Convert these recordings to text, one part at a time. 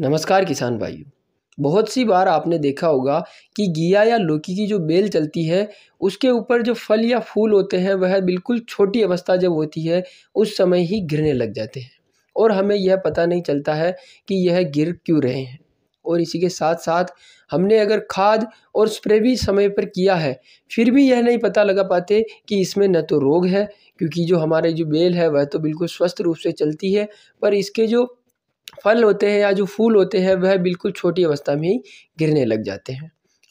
नमस्कार किसान भाइयों बहुत सी बार आपने देखा होगा कि घिया या लौकी की जो बेल चलती है उसके ऊपर जो फल या फूल होते हैं वह बिल्कुल छोटी अवस्था जब होती है उस समय ही गिरने लग जाते हैं और हमें यह पता नहीं चलता है कि यह गिर क्यों रहे हैं और इसी के साथ साथ हमने अगर खाद और स्प्रे भी समय पर किया है फिर भी यह नहीं पता लगा पाते कि इसमें न तो रोग है क्योंकि जो हमारे जो बेल है वह तो बिल्कुल स्वस्थ रूप से चलती है पर इसके जो फल होते हैं या जो फूल होते हैं वह बिल्कुल छोटी अवस्था में ही गिरने लग जाते हैं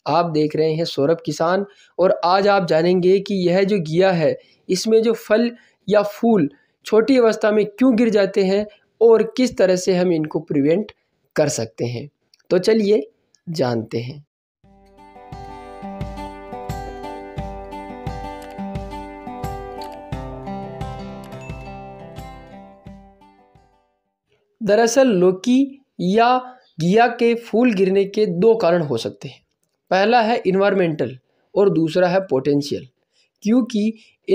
आप देख रहे हैं सौरभ किसान और आज आप जानेंगे कि यह जो गिया है इसमें जो फल या फूल छोटी अवस्था में क्यों गिर जाते हैं और किस तरह से हम इनको प्रिवेंट कर सकते हैं तो चलिए जानते हैं दरअसल लौकी या घिया के फूल गिरने के दो कारण हो सकते हैं पहला है इन्वायरमेंटल और दूसरा है पोटेंशियल क्योंकि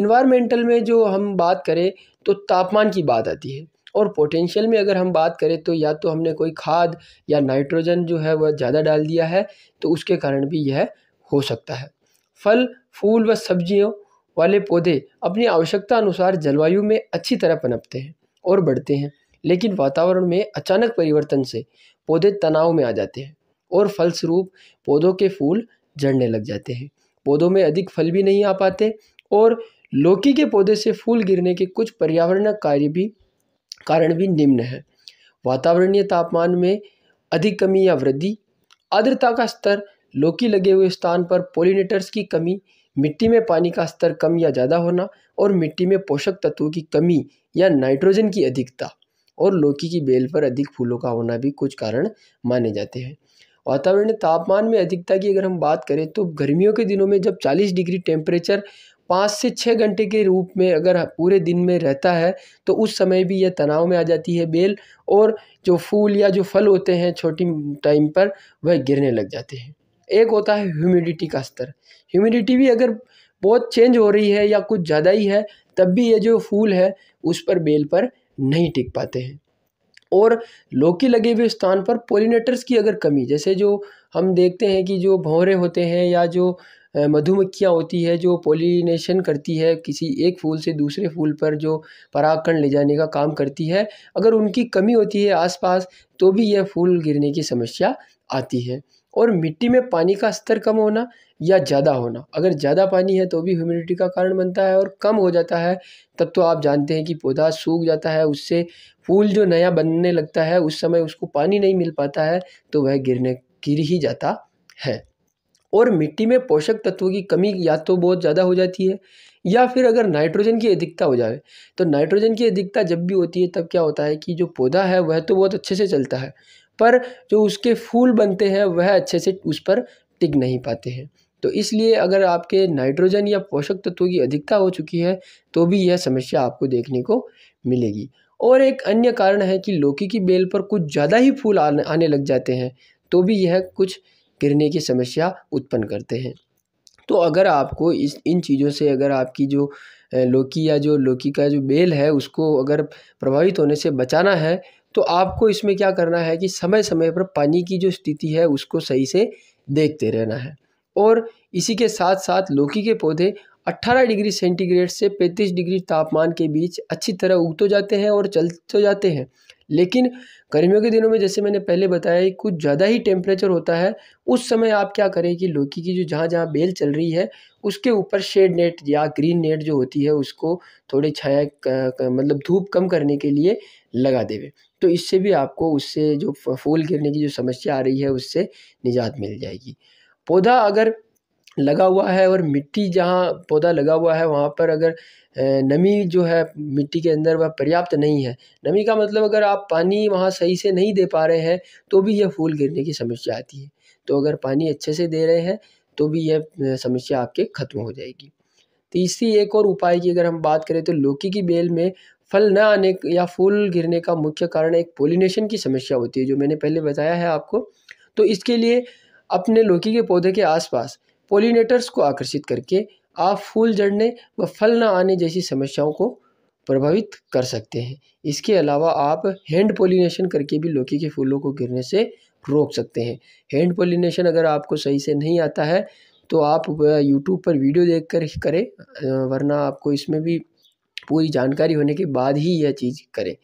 इन्वायरमेंटल में जो हम बात करें तो तापमान की बात आती है और पोटेंशियल में अगर हम बात करें तो या तो हमने कोई खाद या नाइट्रोजन जो है वह ज़्यादा डाल दिया है तो उसके कारण भी यह हो सकता है फल फूल व सब्जियों वाले पौधे अपनी आवश्यकता अनुसार जलवायु में अच्छी तरह पनपते हैं और बढ़ते हैं लेकिन वातावरण में अचानक परिवर्तन से पौधे तनाव में आ जाते हैं और फलस्वरूप पौधों के फूल झड़ने लग जाते हैं पौधों में अधिक फल भी नहीं आ पाते और लौकी के पौधे से फूल गिरने के कुछ पर्यावरण कार्य भी कारण भी निम्न है वातावरणीय तापमान में अधिक कमी या वृद्धि आर्द्रता का स्तर लौकी लगे हुए स्थान पर पोलिनेटर्स की कमी मिट्टी में पानी का स्तर कम या ज़्यादा होना और मिट्टी में पोषक तत्वों की कमी या नाइट्रोजन की अधिकता और लौकी की बेल पर अधिक फूलों का होना भी कुछ कारण माने जाते हैं वातावरण तापमान में अधिकता की अगर हम बात करें तो गर्मियों के दिनों में जब 40 डिग्री टेम्परेचर पाँच से छः घंटे के रूप में अगर पूरे दिन में रहता है तो उस समय भी यह तनाव में आ जाती है बेल और जो फूल या जो फल होते हैं छोटी टाइम पर वह गिरने लग जाते हैं एक होता है ह्यूमिडिटी का स्तर ह्यूमिडिटी भी अगर बहुत चेंज हो रही है या कुछ ज़्यादा ही है तब भी ये जो फूल है उस पर बेल पर नहीं टिक पाते हैं और लौकी लगे हुए स्थान पर पोलिनेटर्स की अगर कमी जैसे जो हम देखते हैं कि जो भौरे होते हैं या जो मधुमक्खियाँ होती है जो पोलिनेशन करती है किसी एक फूल से दूसरे फूल पर जो परागकण ले जाने का काम करती है अगर उनकी कमी होती है आसपास तो भी यह फूल गिरने की समस्या आती है और मिट्टी में पानी का स्तर कम होना या ज़्यादा होना अगर ज़्यादा पानी है तो भी ह्यूमिडिटी का कारण बनता है और कम हो जाता है तब तो आप जानते हैं कि पौधा सूख जाता है उससे फूल जो नया बनने लगता है उस समय उसको पानी नहीं मिल पाता है तो वह गिरने गिर ही जाता है और मिट्टी में पोषक तत्वों की कमी या तो बहुत ज़्यादा हो जाती है या फिर अगर नाइट्रोजन की अधिकता हो जाए तो नाइट्रोजन की अधिकता जब भी होती है तब क्या होता है कि जो पौधा है वह तो बहुत अच्छे से चलता है पर जो उसके फूल बनते हैं वह अच्छे से उस पर टिक नहीं पाते हैं तो इसलिए अगर आपके नाइट्रोजन या पोषक तत्वों की अधिकता हो चुकी है तो भी यह समस्या आपको देखने को मिलेगी और एक अन्य कारण है कि लौकी की बेल पर कुछ ज़्यादा ही फूल आने लग जाते हैं तो भी यह कुछ गिरने की समस्या उत्पन्न करते हैं तो अगर आपको इस इन चीज़ों से अगर आपकी जो लौकी या जो लौकी का जो बेल है उसको अगर प्रभावित होने से बचाना है तो आपको इसमें क्या करना है कि समय समय पर पानी की जो स्थिति है उसको सही से देखते रहना है और इसी के साथ साथ लौकी के पौधे 18 डिग्री सेंटीग्रेड से 35 डिग्री तापमान के बीच अच्छी तरह उग तो जाते हैं और चल तो जाते हैं लेकिन गर्मियों के दिनों में जैसे मैंने पहले बताया कुछ ज़्यादा ही टेम्परेचर होता है उस समय आप क्या करें कि लौकी की जो जहाँ जहाँ बेल चल रही है उसके ऊपर शेड नेट या ग्रीन नेट जो होती है उसको थोड़ी छाया मतलब धूप कम करने के लिए लगा देवे तो इससे भी आपको उससे जो फूल गिरने की जो समस्या आ रही है उससे निजात मिल जाएगी पौधा अगर लगा हुआ है और मिट्टी जहाँ पौधा लगा हुआ है वहाँ पर अगर नमी जो है मिट्टी के अंदर वह पर्याप्त नहीं है नमी का मतलब अगर आप पानी वहाँ सही से नहीं दे पा रहे हैं तो भी यह फूल गिरने की समस्या आती है तो अगर पानी अच्छे से दे रहे हैं तो भी यह समस्या आपके ख़त्म हो जाएगी तीसरी एक और उपाय की अगर हम बात करें तो लौकी की बेल में फल न आने या फूल गिरने का मुख्य कारण एक पोलिनेशन की समस्या होती है जो मैंने पहले बताया है आपको तो इसके लिए अपने लौकी के पौधे के आसपास पोलिनेटर्स को आकर्षित करके आप फूल जड़ने व फल न आने जैसी समस्याओं को प्रभावित कर सकते हैं इसके अलावा आप हैंड पोलिनेशन करके भी लौकी के फूलों को गिरने से रोक सकते हैं हैंड पोलिनेशन अगर आपको सही से नहीं आता है तो आप यूट्यूब पर वीडियो देख कर करें वरना आपको इसमें भी पूरी जानकारी होने के बाद ही यह चीज़ करें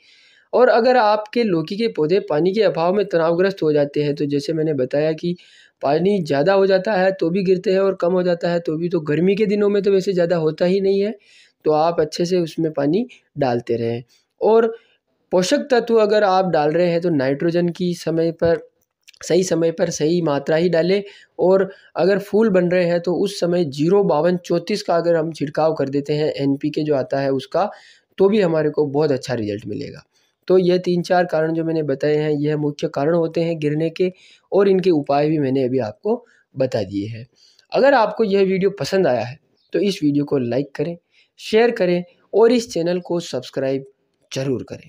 और अगर आपके लौकी के पौधे पानी के अभाव में तनावग्रस्त हो जाते हैं तो जैसे मैंने बताया कि पानी ज़्यादा हो जाता है तो भी गिरते हैं और कम हो जाता है तो भी तो गर्मी के दिनों में तो वैसे ज़्यादा होता ही नहीं है तो आप अच्छे से उसमें पानी डालते रहें और पोषक तत्व अगर आप डाल रहे हैं तो नाइट्रोजन की समय पर सही समय पर सही मात्रा ही डालें और अगर फूल बन रहे हैं तो उस समय जीरो बावन चौंतीस का अगर हम छिड़काव कर देते हैं एन के जो आता है उसका तो भी हमारे को बहुत अच्छा रिजल्ट मिलेगा तो यह तीन चार कारण जो मैंने बताए हैं यह मुख्य कारण होते हैं गिरने के और इनके उपाय भी मैंने अभी आपको बता दिए हैं अगर आपको यह वीडियो पसंद आया है तो इस वीडियो को लाइक करें शेयर करें और इस चैनल को सब्सक्राइब जरूर करें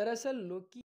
दरअसल लोग की